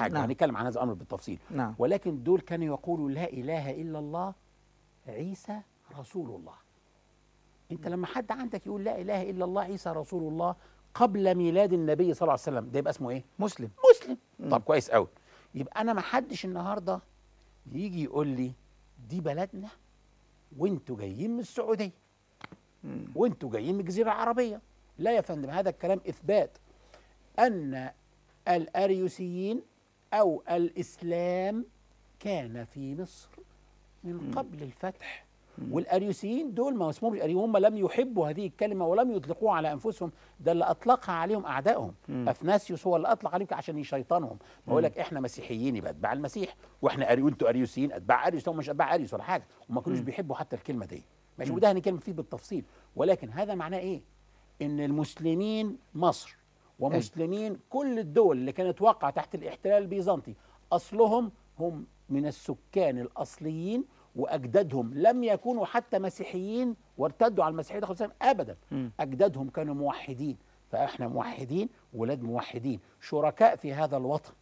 حاجه نعم. هنتكلم عن هذا الامر بالتفصيل نعم. ولكن دول كانوا يقولوا لا اله الا الله عيسى رسول الله انت لما حد عندك يقول لا اله الا الله عيسى رسول الله قبل ميلاد النبي صلى الله عليه وسلم ده يبقى اسمه ايه مسلم مسلم م. طب كويس قوي يبقى انا ما حدش النهارده يجي يقول لي دي بلدنا وانتوا جايين من السعوديه وانتوا جايين من الجزيره العربيه لا يا فندم هذا الكلام اثبات ان الاريوسيين أو الإسلام كان في مصر من قبل الفتح والاريوسيين دول ما اسمهم هم لم يحبوا هذه الكلمه ولم يطلقوها على انفسهم ده اللي اطلقها عليهم اعدائهم افناسيوس هو اللي اطلق عليهم عشان يشيطنهم بقول لك احنا مسيحيين يبقى اتباع المسيح واحنا أريو انتوا اريوسيين اتباع اريوس هم مش اتباع اريوس ولا حاجه وما كانوش بيحبوا حتى الكلمه دي ماشي وده هنتكلم فيه بالتفصيل ولكن هذا معناه ايه؟ ان المسلمين مصر ومسلمين كل الدول اللي كانت واقعة تحت الاحتلال البيزنطي أصلهم هم من السكان الأصليين وأجدادهم لم يكونوا حتى مسيحيين وارتدوا على المسيحية الإسلام أبدا م. أجدادهم كانوا موحدين فإحنا موحدين ولاد موحدين شركاء في هذا الوطن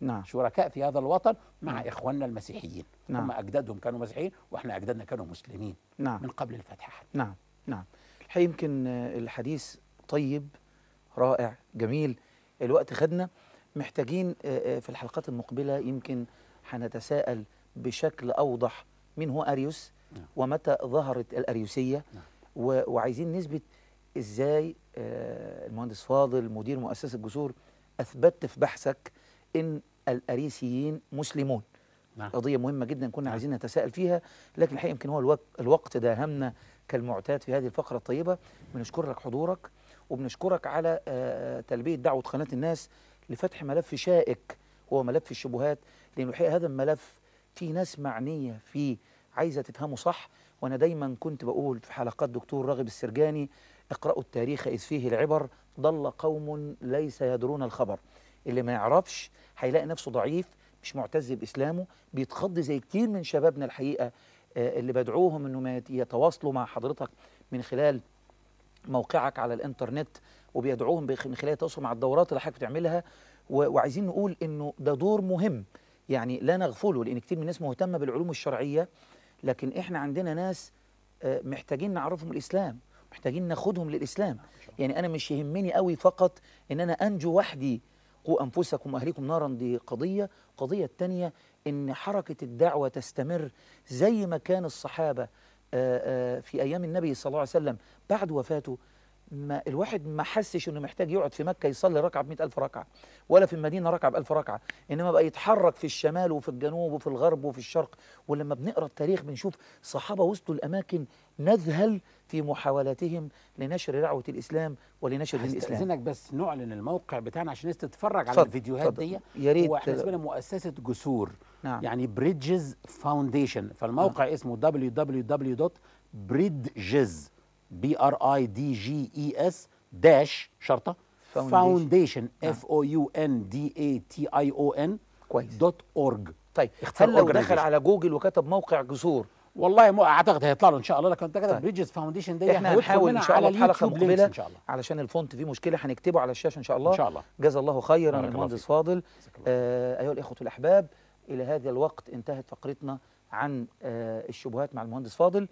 نعم. شركاء في هذا الوطن مع نعم. إخواننا المسيحيين نعم. هم أجدادهم كانوا مسيحيين وإحنا أجدادنا كانوا مسلمين نعم. من قبل الفتح حتى. نعم نعم الحقيقة يمكن الحديث طيب رائع جميل الوقت خدنا محتاجين آه، آه، في الحلقات المقبلة يمكن هنتساءل بشكل أوضح مين هو أريوس نعم. ومتى ظهرت الأريوسية نعم. وعايزين نثبت إزاي آه، المهندس فاضل مدير مؤسسة جسور أثبتت في بحثك إن الأريسيين مسلمون نعم. قضية مهمة جدا كنا نعم. عايزين نتساءل فيها لكن الحقيقة يمكن هو الوقت داهمنا كالمعتاد في هذه الفقرة الطيبة بنشكر لك حضورك وبنشكرك على آه، آه، تلبية دعوة قناة الناس لفتح ملف شائك هو ملف الشبهات لأنه الحقيقة هذا الملف في ناس معنية فيه عايزة تفهمه صح وأنا دايما كنت بقول في حلقات دكتور راغب السرجاني اقرأوا التاريخ إذ فيه العبر ضل قوم ليس يدرون الخبر اللي ما يعرفش هيلاقي نفسه ضعيف مش معتز بإسلامه بيتخض زي كتير من شبابنا الحقيقة آه، اللي بدعوهم انهم يتواصلوا مع حضرتك من خلال موقعك على الانترنت وبيدعوهم من خلال التواصل مع الدورات اللي حضرتك بتعملها وعايزين نقول انه ده دور مهم يعني لا نغفله لان كتير من الناس مهتمه بالعلوم الشرعيه لكن احنا عندنا ناس آه، محتاجين نعرفهم الاسلام محتاجين ناخدهم للاسلام يعني انا مش يهمني قوي فقط ان انا انجو وحدي قوا انفسكم واهليكم نارا دي قضيه القضيه الثانيه ان حركه الدعوه تستمر زي ما كان الصحابه آه، آه، في ايام النبي صلى الله عليه وسلم بعد وفاته ما الواحد ما حسش انه محتاج يقعد في مكه يصلي ركعه بمئة ألف ركعه ولا في المدينه ركعه بألف ركعه انما بقى يتحرك في الشمال وفي الجنوب وفي الغرب وفي الشرق ولما بنقرا التاريخ بنشوف صحابه وصلوا لاماكن نذهل في محاولاتهم لنشر دعوة الإسلام ولنشر الإسلام هستأذنك بس نعلن الموقع بتاعنا عشان الناس تتفرج على الفيديوهات دي ياريت واحنا اسمنا مؤسسة جسور نعم. يعني بريدجز فاونديشن فالموقع نعم. اسمه www.bridges b r i d g e s داش شرطة فاونديشن f o u n d a t i o n كويس دوت اورج طيب هل لو دخل على جوجل وكتب موقع جسور والله ما اعتقد هيطلع له ان شاء الله لكن انت كده بريدجز طيب. فاونديشن دي احنا هنحاول ان شاء الله في حلقه مقبله إن شاء الله. علشان الفونت فيه مشكله هنكتبه على الشاشه ان شاء الله ان شاء الله جزا الله خيرا المهندس فاضل آه ايها الاخوه الاحباب الى هذا الوقت انتهت فقرتنا عن آه الشبهات مع المهندس فاضل